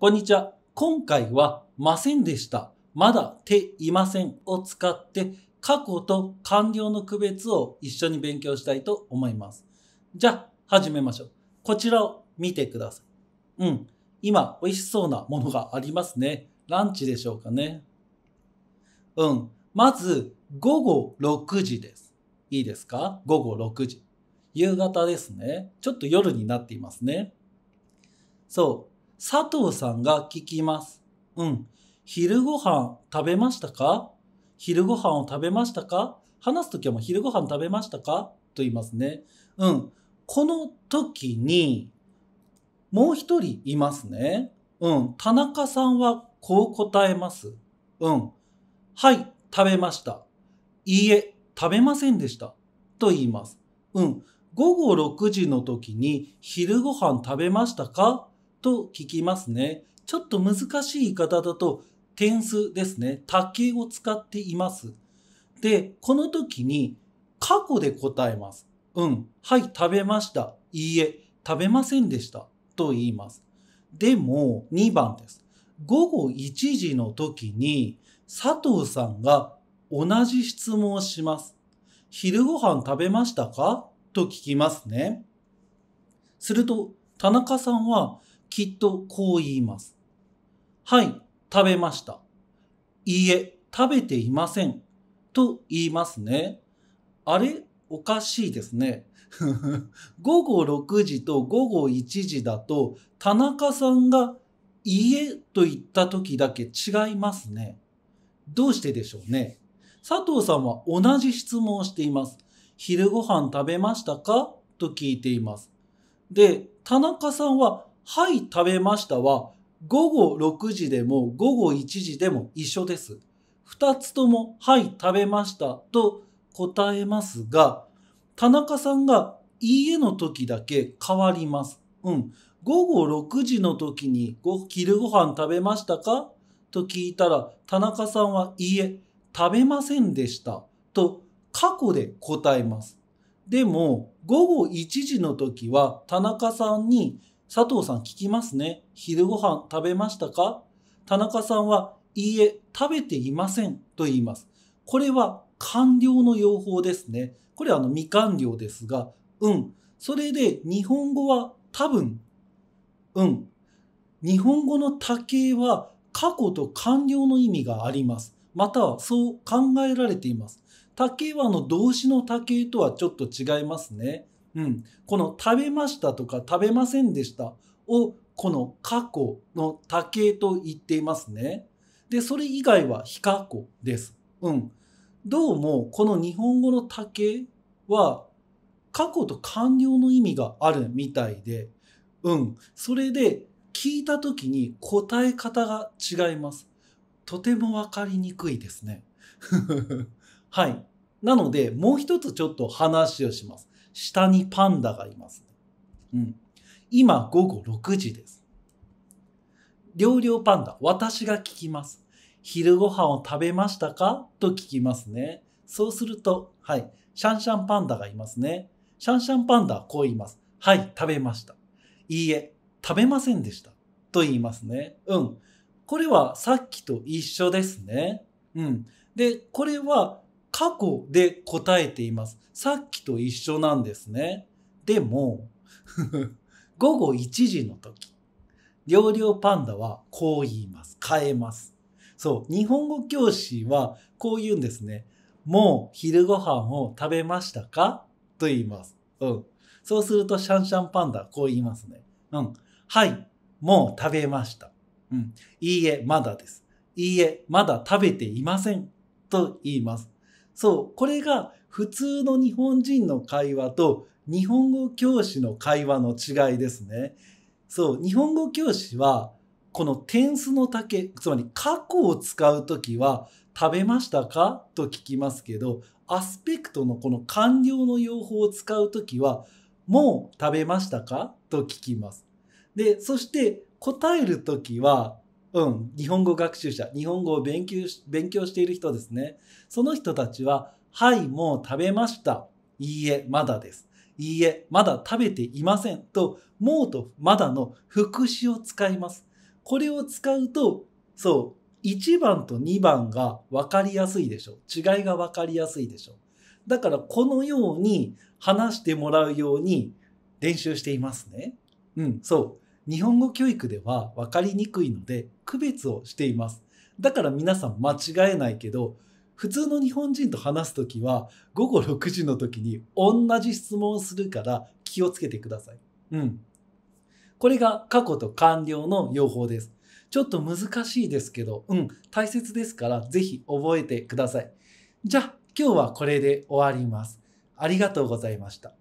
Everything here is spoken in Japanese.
こんにちは。今回は、ませんでした。まだていませんを使って、過去と完了の区別を一緒に勉強したいと思います。じゃあ、始めましょう。こちらを見てください。うん。今、美味しそうなものがありますね。ランチでしょうかね。うん。まず、午後6時です。いいですか午後6時。夕方ですね。ちょっと夜になっていますね。そう。佐藤さんが聞きます。うん。昼ご飯食べましたか昼ご飯を食べましたか話すときはもう昼ご飯食べましたかと言いますね。うん。この時に、もう一人いますね。うん。田中さんはこう答えます。うん。はい、食べました。いいえ、食べませんでした。と言います。うん。午後6時の時に昼ご飯食べましたかと聞きますね。ちょっと難しい言い方だと、点数ですね。竹を使っています。で、この時に過去で答えます。うん。はい、食べました。いいえ、食べませんでした。と言います。でも、2番です。午後1時の時に佐藤さんが同じ質問をします。昼ご飯食べましたかと聞きますね。すると、田中さんは、きっとこう言います。はい、食べました。いいえ、食べていません。と言いますね。あれおかしいですね。午後6時と午後1時だと、田中さんが家と言った時だけ違いますね。どうしてでしょうね。佐藤さんは同じ質問をしています。昼ご飯食べましたかと聞いています。で、田中さんははい、食べましたは、午後6時でも午後1時でも一緒です。2つとも、はい、食べましたと答えますが、田中さんが家の時だけ変わります。うん。午後6時の時にご昼ご飯食べましたかと聞いたら、田中さんは、いいえ、食べませんでした。と、過去で答えます。でも、午後1時の時は、田中さんに、佐藤さん聞きますね。昼ご飯食べましたか田中さんは、いいえ、食べていませんと言います。これは官僚の用法ですね。これはあの未完了ですが、うん。それで日本語は多分、うん。日本語の多形は過去と完了の意味があります。またはそう考えられています。多形はあの動詞の多形とはちょっと違いますね。うん、この「食べました」とか「食べませんでした」をこの過去の多形と言っていますね。でそれ以外は非過去です。うん、どうもこの日本語の多形は過去と完了の意味があるみたいで、うん、それで聞いた時に答え方が違います。とても分かりにくいですね。はい。なので、もう一つちょっと話をします。下にパンダがいます。うん。今午後6時です。両両パンダ、私が聞きます。昼ご飯を食べましたかと聞きますね。そうすると、はい、シャンシャンパンダがいますね。シャンシャンパンダはこう言います。はい、食べました。いいえ、食べませんでした。と言いますね。うん。これはさっきと一緒ですね。うん。で、これは過去で答えています。さっきと一緒なんですね。でも、午後1時の時、両領パンダはこう言います。変えます。そう、日本語教師はこう言うんですね。もう昼ご飯を食べましたかと言います。うん。そうするとシャンシャンパンダこう言いますね。うん。はい、もう食べました。うん。いいえ、まだです。いいえ、まだ食べていません。と言います。そう、これが普通の日本人の会話と日本語教師の会話の違いですね。そう、日本語教師はこの点数の竹、つまり過去を使う時は食べましたかと聞きますけど、アスペクトのこの完了の用法を使う時はもう食べましたかと聞きます。で、そして答える時はうん、日本語学習者、日本語を勉強し勉強している人ですね。その人たちは、はい、もう食べました。いいえ、まだです。いいえ、まだ食べていません。と、もうとまだの副詞を使います。これを使うと、そう、1番と2番が分かりやすいでしょ。違いが分かりやすいでしょ。だから、このように話してもらうように練習していますね。うん、そう。日本語教育では分かりにくいので区別をしています。だから皆さん間違えないけど、普通の日本人と話す時は午後6時の時に同じ質問をするから気をつけてください。うん。これが過去と完了の用法です。ちょっと難しいですけど、うん、大切ですから是非覚えてください。じゃあ今日はこれで終わります。ありがとうございました。